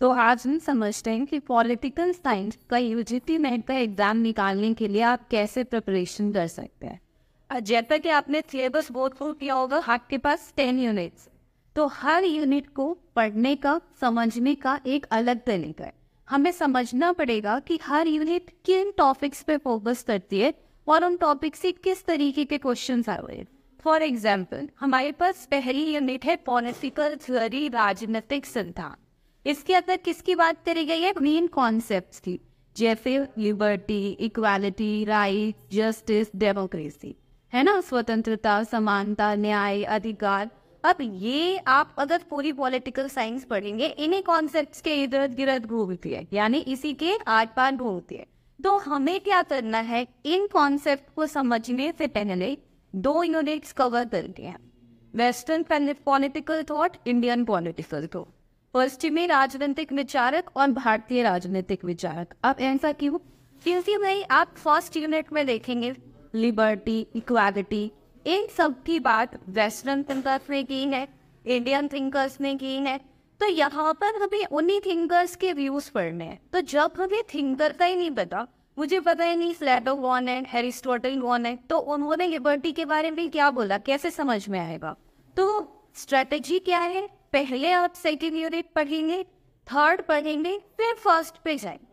तो आज हम समझते हैं कि पॉलिटिकल साइंस का यूजीटी नेट का एग्जाम निकालने के लिए आप कैसे प्रिपरेशन कर सकते हैं जैसा कि आपने सिलेबस बोर्ड को किया होगा आपके पास टेन यूनिट्स तो हर यूनिट को पढ़ने का समझने का एक अलग तरीका है हमें समझना पड़ेगा कि हर यूनिट किन टॉपिक्स पे फोकस करती है और उन टॉपिक से किस तरीके के क्वेश्चन आ रहे हैं फॉर एग्जाम्पल हमारे पास पहली यूनिट है पॉलिटिकल थ्योरी राजनीतिक सिद्धांत इसके अंदर किसकी बात करी गई है मेन कॉन्सेप्ट की जैसे liberty equality right justice democracy है ना स्वतंत्रता समानता न्याय अधिकार अब ये आप अगर पूरी पॉलिटिकल साइंस पढ़ेंगे इन्हीं कॉन्सेप्ट्स के इधर गिरद घूमती है यानी इसी के आठ पार घूमती है तो हमें क्या करना है इन कॉन्सेप्ट को समझने से पहले दो यूनिट्स कवर करते हैं western political thought Indian political thought पश्चिमी राजनीतिक विचारक और भारतीय राजनीतिक विचारक अब ऐसा क्यों क्योंकि भाई आप फर्स्ट यूनिट में देखेंगे लिबर्टी इक्वालिटी इन सब की बात वेस्टर्न थिंकर्स ने की है इंडियन थिंकर्स ने की है तो यहाँ पर हमें उन्हीं थिंकर्स के व्यूज पढ़ने हैं तो जब हमें थिंकर का ही नहीं पता मुझे पता ही नहीं स्लेटो कौन है हेरिस्टोटल कौन है तो उन्होंने लिबर्टी के बारे में क्या बोला कैसे समझ में आएगा तो स्ट्रेटेजी क्या है पहले आप सेकेंड यूनिट पढ़ेंगे थर्ड पढ़ेंगे फिर फर्स्ट पे जाएंगे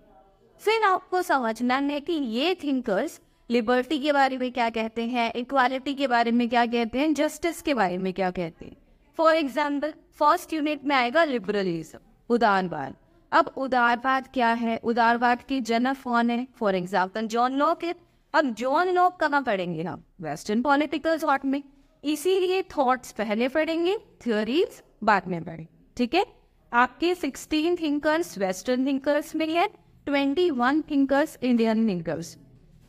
फिर आपको समझना है कि ये थिंकर्स लिबर्टी के बारे में क्या कहते हैं इक्वालिटी के बारे में क्या कहते हैं जस्टिस के बारे में क्या कहते हैं फॉर एग्जाम्पल फर्स्ट यूनिट में आएगा लिबरलिज्म उदारवाद अब उदारवाद क्या है उदारवाद की जनक कौन है फॉर एग्जाम्पल जॉन लॉक है अब जॉन लॉक कहाँ पढ़ेंगे हम वेस्टर्न पॉलिटिकल थॉट में इसीलिए थॉट्स पहले पढ़ेंगे थ्योरीज बाद में बढ़े ठीक है आपके सिक्सटीन थिंकर्स वेस्टर्न थिंकर्स में है twenty one thinkers Indian thinkers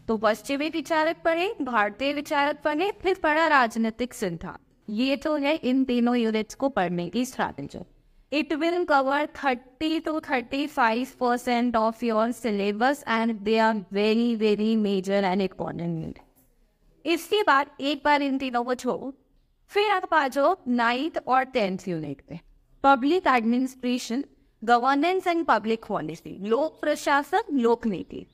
तो पश्चिमी विचारक पढ़े भारतीय विचारक पढ़े फिर पढ़ा राजनीतिक सिद्धांत ये तो है इन तीनों यूनिट्स को पढ़ने की strategy it will cover thirty two thirty five percent of your syllabus and they are very very major and important इसके बाद एक बार इन तीनों को छोड़ो फिर आप आ जाओ नाइन्थ और टेंथ यूनिट पे public administration governance and public policy लोक प्रशासन लोक नीति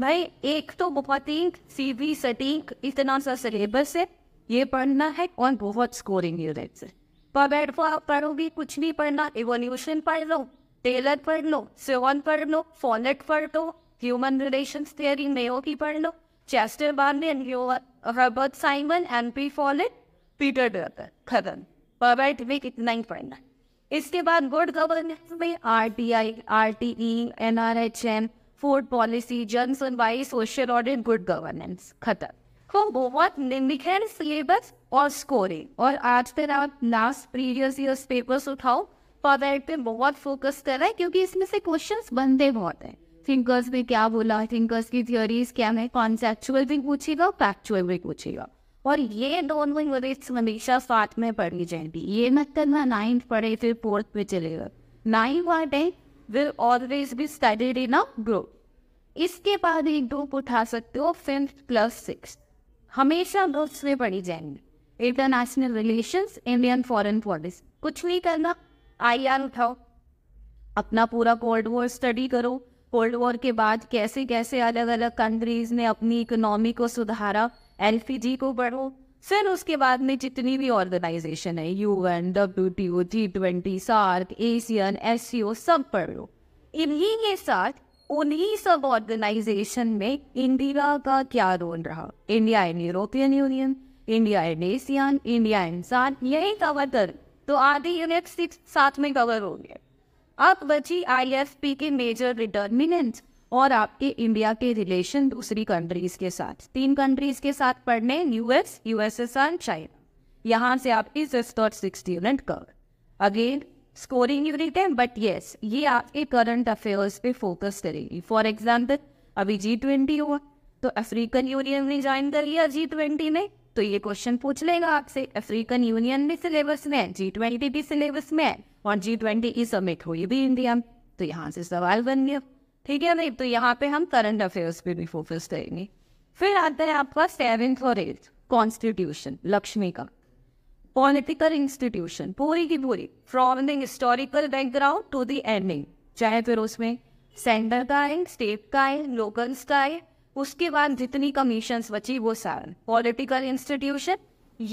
भाई एक तो बहुत ही सीधी सटीक इतना सा सिलेबस है ये पढ़ना है और बहुत स्कोरिंग यूनिट से पबेड को आप पढ़ोगे कुछ नहीं पढ़ना इवोल्यूशन पढ़ लो टेलर पढ़ लो सिवन पढ़ लो फॉलेट पढ़ लो ह्यूमन रिलेशन थियरी मेयो की पढ़ लो Chester Barnard Herbert Simon M P Follett Peter रहता है खत्म परवेट में कितना ही पढ़ना इसके बाद गुड गवर्नेंस में R T I R T E N R H M food policy जन सुनवाई सोशल ऑडिट गुड गवर्नेंस खत्म तो बहुत निम्नलिखित सिलेबस और स्कोरिंग और आज फिर आप लास्ट प्रीवियस ईयर पेपर्स उठाओ परवेट पे बहुत फोकस कर रहे हैं क्योंकि इसमें से क्वेश्चन बनते बहुत हैं थिंकर्स में क्या बोला थिंकर्स की थियोरीज क्या है कॉन्सेप्चुअल भी पूछेगा फैक्चुअल भी पूछेगा और ये दोनों यूनिट्स हमेशा साथ में पढ़नी चाहिए ये मत करना नाइन्थ पढ़े फिर फोर्थ में चलेगा नाइन्थ और है will always be studied in a group इसके बाद एक ग्रुप उठा सकते हो फिफ्थ प्लस सिक्स हमेशा ग्रुप्स में पढ़ी जाएंगी international relations Indian foreign policy कुछ नहीं करना आई आर उठाओ अपना पूरा कोल्ड वॉर स्टडी करो कोल्ड वॉर के बाद कैसे कैसे अलग अलग कंट्रीज ने अपनी इकोनॉमी को सुधारा एल को बढ़ो फिर उसके बाद में जितनी भी ऑर्गेनाइजेशन है U N W T O G twenty SAARC ASEAN S C O सब पढ़ो इन्हीं के साथ उन्हीं सब ऑर्गेनाइजेशन में इंडिया का क्या रोल रहा India and European Union India and ASEAN India and SAARC यही कवर कर तो आधे यूनिट सिक्स साथ में कवर हो गए अब बची आई एफ पी के मेजर डिटर्मिनेंट और आपके इंडिया के रिलेशन दूसरी कंट्रीज के साथ तीन कंट्रीज के साथ पढ़ने यूएस यूएसएसआर चाइना यहाँ से आप इस और six unit cover again scoring unit है बट येस ये आपके करंट अफेयर्स पे फोकस करेगी फॉर एग्जाम्पल अभी जी ट्वेंटी हुआ तो अफ्रीकन यूनियन ने ज्वाइन कर लिया जी ट्वेंटी ने तो ये क्वेश्चन पूछ लेगा आपसे अफ्रीकन यूनियन भी सिलेबस में है जी ट्वेंटी भी सिलेबस में है और जी ट्वेंटी इस समिट हुई भी इंडिया में तो यहाँ से सवाल बन गया ठीक है नहीं तो यहाँ पे हम करंट अफेयर्स पे भी फोकस करेंगे फिर आता है आपका सेवेंथ और एथ कॉन्स्टिट्यूशन लक्ष्मी का पॉलिटिकल इंस्टीट्यूशन पूरी की पूरी from the historical background to the ending चाहे फिर उसमें सेंटर का है स्टेट का है लोकल्स का है उसके बाद जितनी कमीशन बची वो सारे पॉलिटिकल इंस्टीट्यूशन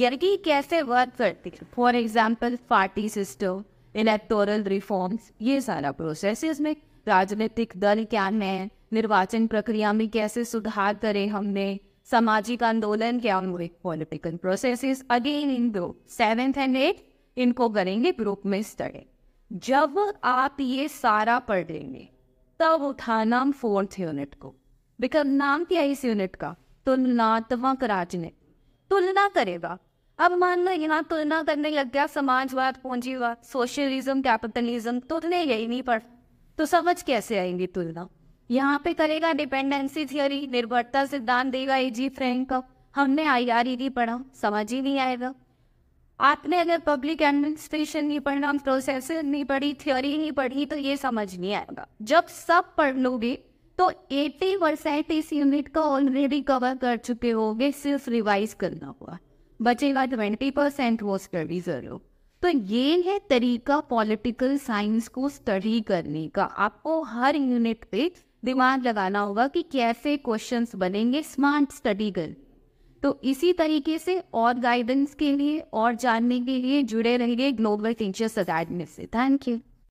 यही कैसे वर्क करती है for example party system electoral reforms ये सारा प्रोसेस है इसमें राजनीतिक दल क्या है निर्वाचन प्रक्रिया में कैसे सुधार करें हमने सामाजिक आंदोलन क्या हुए political processes again in group seventh and eight इनको करेंगे ग्रुप में स्टडी जब आप ये सारा पढ़ लेंगे तब उठाना फोर्थ यूनिट को बिकॉज नाम क्या इस यूनिट का तुलनात्मक राजनीति तुलना करेगा अब मान लो यहाँ तुलना करने लग गया समाजवाद पूंजीवाद सोशलिज्म कैपिटलिज्म उतने यही नहीं पढ़ तो समझ कैसे आएंगी तुलना यहाँ पे करेगा डिपेंडेंसी थियोरी निर्भरता सिद्धांत देगा ए जी फ्रैंक हमने आई आर ई पढ़ा समझ ही नहीं आएगा आपने अगर पब्लिक एडमिनिस्ट्रेशन नहीं पढ़ना प्रोसेसर नहीं पढ़ी थ्योरी नहीं पढ़ी तो ये समझ नहीं आएगा जब सब पढ़ लोगे तो 80 परसेंट इस यूनिट का ऑलरेडी कवर कर चुके होंगे सिर्फ रिवाइज करना हुआ बचेगा 20 परसेंट वो स्टडी जरूर तो ये है तरीका पॉलिटिकल साइंस को स्टडी करने का आपको हर यूनिट पे दिमाग लगाना होगा कि कैसे क्वेश्चंस बनेंगे स्मार्ट स्टडी कर तो इसी तरीके से और गाइडेंस के लिए और जानने के लिए जुड़े रहिए ग्लोबल टीचर्स अकेडमी से थैंक यू